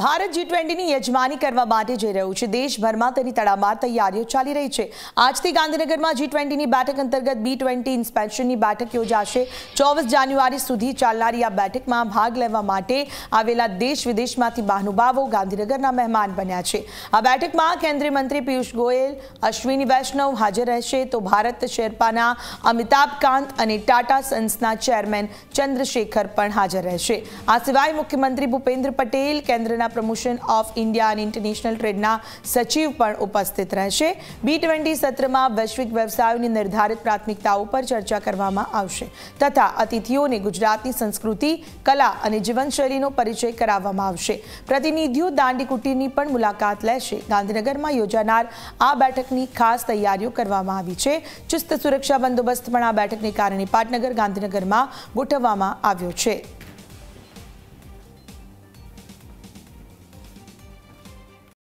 ભારત જી ટ્વેન્ટીની યજમાની કરવા માટે જઈ રહ્યું છે દેશભરમાં તેની તડામાર તૈયારીઓ ચાલી રહી છે આજથી ગાંધીનગરમાં જી ટ્વેન્ટીની બેઠક અંતર્ગત બી ટ્વેન્ટી ઇન્સ્પેક્શનની બેઠક યોજાશે ચોવીસ જાન્યુઆરી સુધી ચાલનારી આ બેઠકમાં ભાગ લેવા માટે આવેલા દેશ વિદેશમાંથી મહાનુભાવો ગાંધીનગરના મહેમાન બન્યા છે આ બેઠકમાં કેન્દ્રીય મંત્રી પિયુષ ગોયલ અશ્વિની વૈષ્ણવ હાજર રહેશે તો ભારત શેરપાના અમિતાભ કાંત અને ટાટા સન્સના ચેરમેન ચંદ્રશેખર પણ હાજર રહેશે આ સિવાય મુખ્યમંત્રી ભૂપેન્દ્ર પટેલ કેન્દ્રના પ્રમોશન ઓફ ઇન્ડિયા અને ઇન્ટરનેશનલ ટ્રેડના સચિવ પણ ઉપસ્થિત રહેશે બી ટ્વેન્ટી સત્રમાં વૈશ્વિક વ્યવસાયોની નિર્ધારિત પ્રાથમિકતાઓ પર ચર્ચા કરવામાં આવશે તથા અતિથિઓને ગુજરાતની સંસ્કૃતિ કલા અને જીવનશૈલીનો પરિચય કરાવવામાં આવશે પ્રતિનિધિઓ દાંડી પણ મુલાકાત લેશે ગાંધીનગરમાં યોજાનાર આ બેઠકની ખાસ તૈયારીઓ કરવામાં આવી છે ચુસ્ત સુરક્ષા બંદોબસ્ત પણ આ બેઠકને કારણે પાટનગર ગાંધીનગરમાં ગોઠવવામાં આવ્યો છે